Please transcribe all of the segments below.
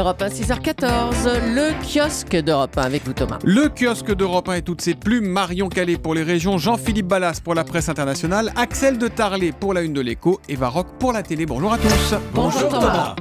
Europe 6h14, le kiosque d'Europe 1 avec vous Thomas. Le kiosque d'Europe 1 et toutes ses plumes, Marion Calais pour les régions, Jean-Philippe Ballas pour la presse internationale, Axel de Tarlé pour la une de l'écho et Varroc pour la télé. Bonjour à tous. Bonjour, Thomas.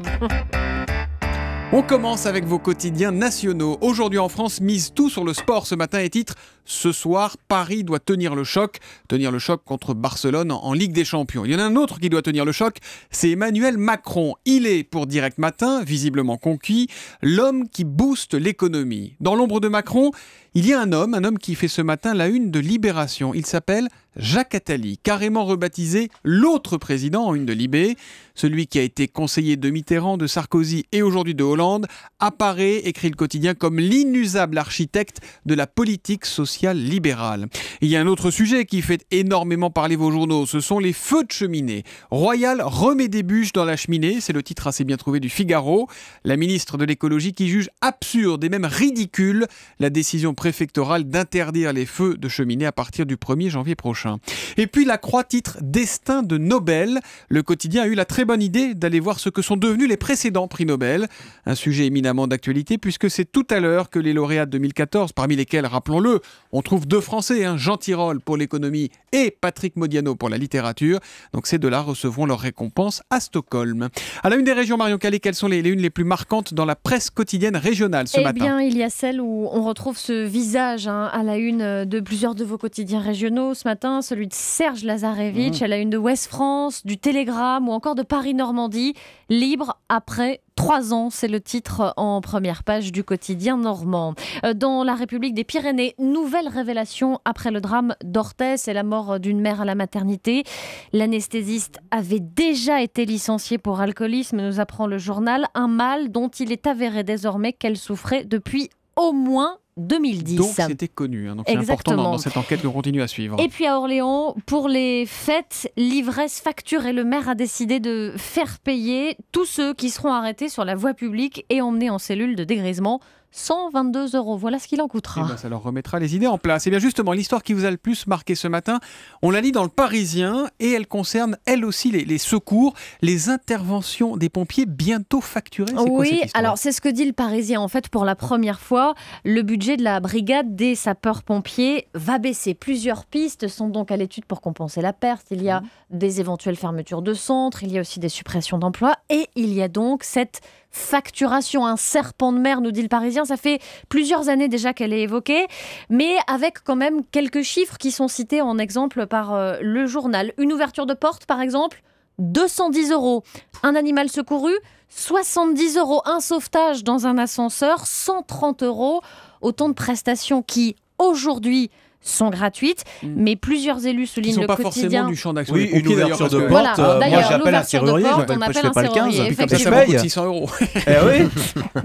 On commence avec vos quotidiens nationaux. Aujourd'hui en France, mise tout sur le sport ce matin et titre ce soir, Paris doit tenir le choc, tenir le choc contre Barcelone en, Ligue des Champions. Il y en a un autre qui doit tenir le choc, c'est Emmanuel Macron. Il est, pour Direct Matin, visiblement conquis, l'homme qui booste l'économie. Dans l'ombre de Macron, il y a un homme, un homme qui fait ce matin la une de Libération. Il s'appelle Jacques Attali, carrément rebaptisé l'autre président en une de Libé, celui qui a été conseiller de Mitterrand, de Sarkozy et aujourd'hui de Hollande, apparaît, écrit le quotidien, comme l'inusable architecte de la politique sociale libéral. il y a un autre sujet qui fait énormément parler vos journaux, ce sont les feux de cheminée. Royal remet des bûches dans la cheminée, c'est le titre assez bien trouvé du Figaro. La ministre de l'écologie qui juge absurde et même ridicule la décision préfectorale d'interdire les feux de cheminée à partir du 1er janvier prochain. Et puis la Croix titre Destin de Nobel. Le quotidien a eu la très bonne idée d'aller voir ce que sont devenus les précédents prix Nobel. Un sujet éminemment d'actualité puisque c'est tout à l'heure que les lauréats 2014, parmi lesquels, rappelons-le, on trouve deux Français, hein, Jean Tirole pour l'économie et Patrick Modiano pour la littérature. Donc ces deux-là recevront leur récompense à Stockholm. À la une des régions, Marion Calais, quelles sont les, les unes les plus marquantes dans la presse quotidienne régionale ce eh matin Eh bien, il y a celle où on retrouve ce visage hein, à la une euh, de plusieurs de vos quotidiens régionaux ce matin, celui de Serge Lazarevitch, mmh. à la une de Ouest France, du Télégramme ou encore de Paris-Normandie, libre après Trois ans, c'est le titre en première page du quotidien normand. Euh, dans la République des Pyrénées, nouvelle révélation après le drame d'Orthès et la mort d'une mère à la maternité. L'anesthésiste avait déjà été licencié pour alcoolisme, nous apprend le journal, un mal dont il est avéré désormais qu'elle souffrait depuis au moins 2010. Donc c'était connu, hein, c'est important dans, cette enquête qu'on continue à suivre. Et puis à Orléans, pour les fêtes, l'ivresse facture et le maire a décidé de faire payer tous ceux qui seront arrêtés sur la voie publique et emmenés en cellule de dégrisement. 122 euros. Voilà ce qu'il en coûtera. Eh ben, ça leur remettra les idées en place. Et eh bien justement, l'histoire qui vous a le plus marqué ce matin, on la lit dans le Parisien et elle concerne elle aussi les, secours, les interventions des pompiers bientôt facturées. Oui, alors c'est ce que dit le Parisien. En fait, pour la première fois, le budget de la brigade des sapeurs-pompiers va baisser. Plusieurs pistes sont donc à l'étude pour compenser la perte. Il y a mmh. des éventuelles fermetures de centres, il y a aussi des suppressions d'emplois et il y a donc cette facturation, un serpent de mer, nous dit le Parisien. Ça fait plusieurs années déjà qu'elle est évoquée, mais avec quand même quelques chiffres qui sont cités en exemple par euh, le journal. Une ouverture de porte, par exemple, 210 euros. Un animal secouru, 70 euros. Un sauvetage dans un ascenseur, 130 euros. Autant de prestations qui, aujourd'hui, sont gratuites, mm. mais plusieurs élus soulignent le quotidien. Oui, une ouverture de porte. Voilà. Euh, moi, j'appelle un serrurier, on appelle un serrurier. Comme ça, ça paye. 600 euros. Eh oui.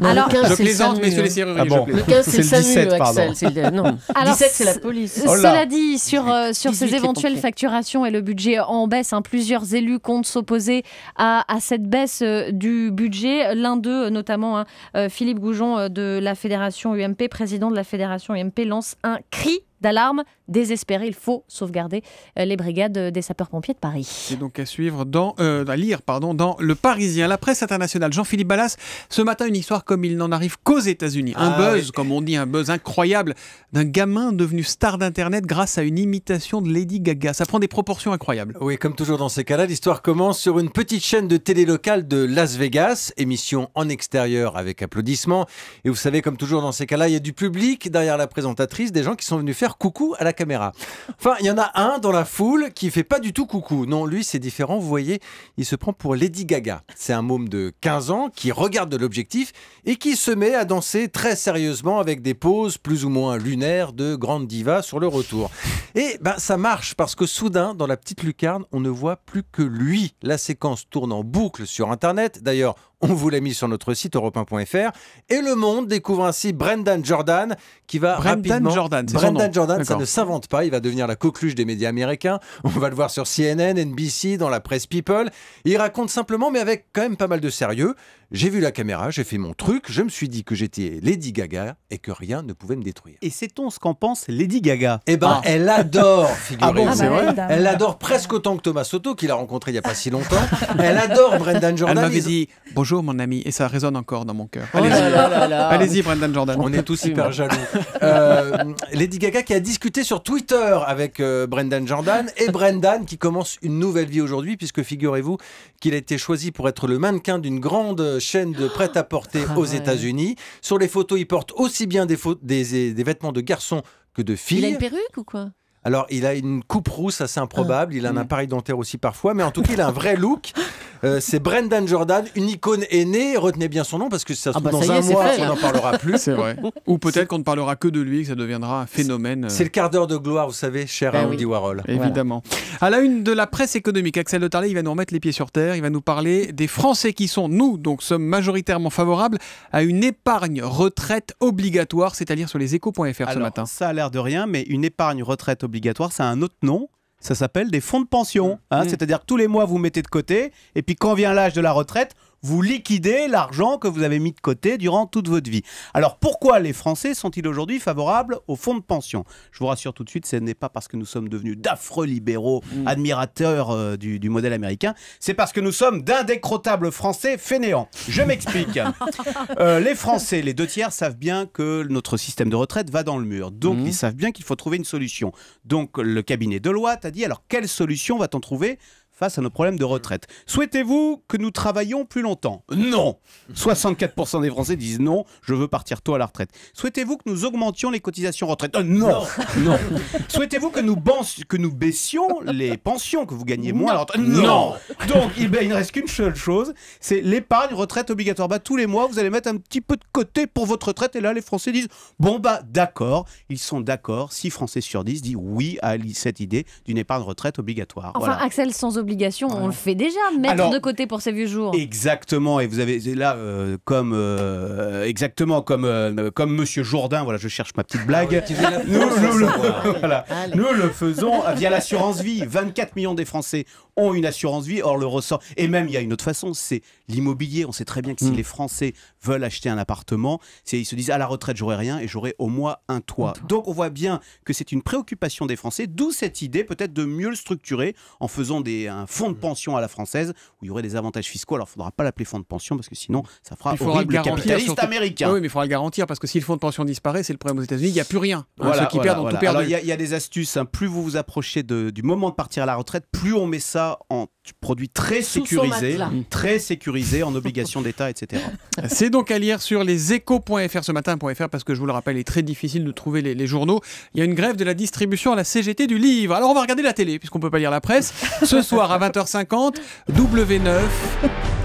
Alors, je plaisante, messieurs les serruriers. Ah le 15, c'est le 17, pardon. 17, c'est la police. Oh cela dit, sur euh, sur ces éventuelles facturations et le budget en baisse, hein, plusieurs élus comptent s'opposer à cette baisse euh, du budget. L'un d'eux, notamment hein, Philippe Goujon de la Fédération UMP, président de la Fédération UMP, lance un cri d'alarme désespérée. Il faut sauvegarder euh, les brigades euh, des sapeurs-pompiers de Paris. C'est donc à suivre dans, euh, à lire pardon, dans Le Parisien, la presse internationale. Jean-Philippe Ballas, ce matin, une histoire comme il n'en arrive qu'aux États-Unis. Un ah buzz, comme on dit, un buzz incroyable d'un gamin devenu star d'Internet grâce à une imitation de Lady Gaga. Ça prend des proportions incroyables. Oui, comme toujours dans ces cas-là, l'histoire commence sur une petite chaîne de télé locale de Las Vegas, émission en extérieur avec applaudissements. Et vous savez, comme toujours dans ces cas-là, il y a du public derrière la présentatrice, des gens qui sont venus faire coucou à la caméra. Enfin, il y en a un dans la foule qui fait pas du tout coucou. Non, lui, c'est différent. Vous voyez, il se prend pour Lady Gaga. C'est un môme de 15 ans qui regarde de l'objectif et qui se met à danser très sérieusement avec des poses plus ou moins lunaires de grande diva sur le retour. Et ben, ça marche parce que soudain, dans la petite lucarne, on ne voit plus que lui. La séquence tourne en boucle sur Internet. D'ailleurs, on vous l'a mis sur notre site europe Et Le Monde découvre ainsi Brendan Jordan qui va Brendan rapidement... Jordan, Brendan Jordan, ça ne s'invente pas. Il va devenir la coqueluche des médias américains. On va le voir sur CNN, NBC, dans la presse People. Il raconte simplement, mais avec quand même pas mal de sérieux. J'ai vu la caméra, j'ai fait mon truc, je me suis dit que j'étais Lady Gaga et que rien ne pouvait me détruire. Et sait-on ce qu'en pense Lady Gaga Eh ben, ah. elle adore, ah figurez-vous. Ah bah, elle adore presque autant que Thomas Soto, qu'il a rencontré il n'y a pas si longtemps. Elle adore Brendan Jordan. Elle m'avait dit, bonjour mon ami, et ça résonne encore dans mon cœur. Oh Allez-y, Brendan Jordan. On est tous hyper jaloux. Euh, Lady Gaga qui a discuté sur Twitter avec euh, Brendan Jordan et Brendan qui commence une nouvelle vie aujourd'hui, puisque figurez-vous qu'il a été choisi pour être le mannequin d'une grande chaîne de prêt-à-porter ah aux États-Unis. Sur les photos, il porte aussi bien des, vêtements de garçon que de fille. Il a une perruque ou quoi alors, il a une coupe rousse assez improbable, ah. il a un mm. appareil dentaire aussi parfois, mais en tout cas, il a un vrai look Euh, c'est Brendan Jordan, une icône aînée. Retenez bien son nom parce que ça se ah bah dans un mois, on n'en parlera plus. C'est vrai. Ou peut-être qu'on ne parlera que de lui, que ça deviendra un phénomène. C'est euh, le quart d'heure de gloire, vous savez, cher bah Andy Warhol. Évidemment. À la une de la presse économique, Axel de Tarlet, il va nous remettre les pieds sur terre. Il va nous parler des Français qui sont, nous, donc, sommes majoritairement favorables à une épargne retraite obligatoire, c'est-à-dire sur les échos.fr ce matin. Ça a l'air de rien, mais une épargne retraite obligatoire, ça a un autre nom ça s'appelle des fonds de pension. Hein. Mmh. C'est-à-dire que tous les mois, vous mettez de côté, et puis quand vient l'âge de la retraite, vous liquidez l'argent que vous avez mis de côté durant toute votre vie. Alors pourquoi les Français sont-ils aujourd'hui favorables aux fonds de pension Je vous rassure tout de suite, ce n'est pas parce que nous sommes devenus d'affreux libéraux, mm. admirateurs euh, du, modèle américain, c'est parce que nous sommes d'indécrotables Français fainéants. Je m'explique. Euh, les Français, les deux tiers, savent bien que notre système de retraite va dans le mur. Donc mm. ils savent bien qu'il faut trouver une solution. Donc le cabinet de loi t'a dit, alors quelle solution va-t-on trouver face à nos problèmes de retraite. Souhaitez-vous que nous travaillions plus longtemps Non 64% des Français disent non, je veux partir tôt à la retraite. Souhaitez-vous que nous augmentions les cotisations retraite euh, Non Non, Souhaitez-vous que nous, baissions les pensions, que vous gagnez moins non. non. Donc, ben, il, ne reste qu'une seule chose, c'est l'épargne retraite obligatoire. Bah, tous les mois, vous allez mettre un petit peu de côté pour votre retraite. Et là, les Français disent, bon, bah d'accord, ils sont d'accord. 6 Français sur 10 disent oui à cette idée d'une épargne retraite obligatoire. Enfin, Axel, sans obligation, on le fait déjà, mettre de côté pour ces vieux jours. Exactement, et vous avez là, euh, comme, M. Euh, exactement, comme, euh, comme Monsieur Jourdain, voilà, je cherche ma petite blague. Ah nous, le, faisons via l'assurance vie. 24 millions des Français ont une assurance vie, or le ressort. Et même, il y a une autre façon, c'est l'immobilier. On sait très bien que si hmm. les Français veulent acheter un appartement, ils se disent à la retraite, j'aurai rien et j'aurai au moins un toit. Donc on voit bien que c'est une préoccupation des Français, d'où cette idée peut-être de mieux le structurer en faisant des, un fonds de mm. pension à la française où il y aurait des avantages fiscaux. Alors, il faudra pas l'appeler fonds de pension parce que sinon, ça fera horrible le capitaliste américain. Oui, mais il faudra le garantir parce que si le fonds de pension disparaît, c'est le problème aux États-Unis. Il n'y a plus rien. Hein, ceux qui perdent tout Il y, a des astuces. Hein. Plus vous vous approchez du moment de partir à la retraite, plus on met ça en produit très sécurisé, mm. très sécurisé, en obligation d'État, etc. C'est donc à lire sur les ce matin.fr parce que je vous le rappelle, il est très difficile de trouver les, journaux. Il y a une grève de la distribution à la CGT du livre. Alors on va regarder la télé puisqu'on ne peut pas lire la presse. Ce soir à 20h50, W9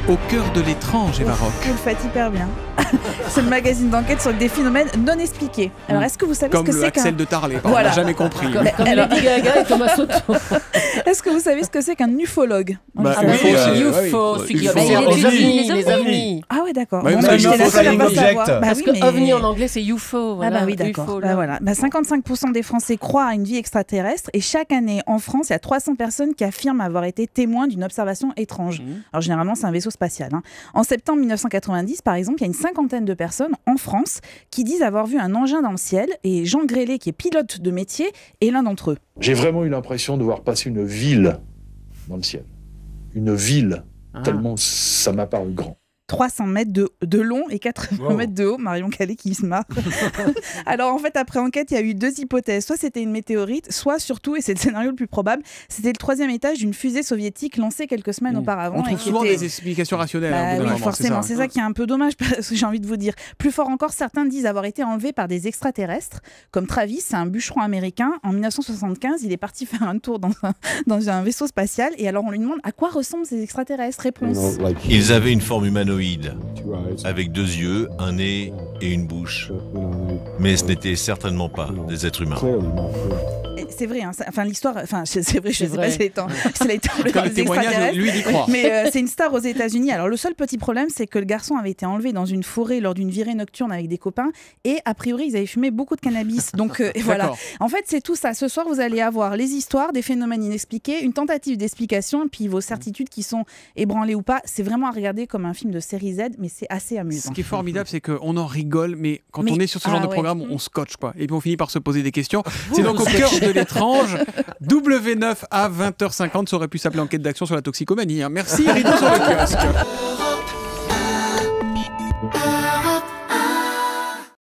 au cœur de l'étrange et baroque. Vous le faites hyper bien. c'est le magazine d'enquête sur des phénomènes non expliqués. Alors, est-ce que vous savez ce que c'est qu'un... de Tarlé, de voilà. on n'a jamais compris. Comme, Lady Gaga et Thomas Soto. est-ce que vous savez ce que c'est qu'un ufologue ah, UFO, UFO, les, ovnis, Ah oui, d'accord. Parce que ovni en anglais, c'est UFO. Ah bah oui, d'accord. Bah voilà. 55% bah, des Français croient à une vie extraterrestre et chaque année en France, il y a 300 personnes qui affirment avoir été témoins d'une observation étrange. Mmh. Alors généralement, c'est un vaisseau Hein. En septembre 1990, par exemple, il y a une cinquantaine de personnes en France qui disent avoir vu un engin dans le ciel et Jean Grélé, qui est pilote de métier, est l'un d'entre eux. J'ai vraiment eu l'impression de voir passer une ville dans le ciel. Une ville, ah. tellement ça m'a paru grand. 300 mètres de, de long et 4 mètres de haut. Marion Calais qui se marre. Alors en fait, après enquête, il y a eu deux hypothèses. Soit c'était une météorite, soit surtout, et c'est le scénario le plus probable, c'était le troisième étage d'une fusée soviétique lancée quelques semaines hmm. auparavant. On trouve souvent des explications bah rationnelles. Hein, oui, forcément. C'est hein. ça. qui est un peu dommage, parce que j'ai envie de vous dire. Plus fort encore, certains disent avoir été enlevés par des extraterrestres, comme Travis, c'est un bûcheron américain. En 1975, il est parti faire un tour dans un, dans un vaisseau spatial. Et alors on lui demande à quoi ressemblent ces extraterrestres. Réponse. Ils avaient une forme humanoïde avec deux yeux, un nez et une bouche. Mais ce n'était certainement pas des êtres humains c'est vrai. Hein, enfin, l'histoire. Enfin, c'est vrai. Je sais pas si les temps. c'est témoignage, lui, il croit. Mais euh, c'est une star aux États-Unis. Alors, le seul petit problème, c'est que le garçon avait été enlevé dans une forêt lors d'une virée nocturne avec des copains. Et a priori, ils avaient fumé beaucoup de cannabis. Donc, euh, voilà. En fait, c'est tout ça. Ce soir, vous allez avoir les histoires, des phénomènes inexpliqués, une tentative d'explication, puis vos mm. certitudes qui sont ébranlées ou pas. C'est vraiment à regarder comme un film de série Z, mais c'est assez amusant. Ce qui est formidable, c'est qu'on en rigole, mais quand on est sur ce genre ah de programme, on scotche, quoi. Et puis on finit par se poser des questions. C'est donc au cœur de étrange. W9 à 20h50, ça aurait pu s'appeler enquête d'action sur la toxicomanie. Hein. Merci, rideau sur le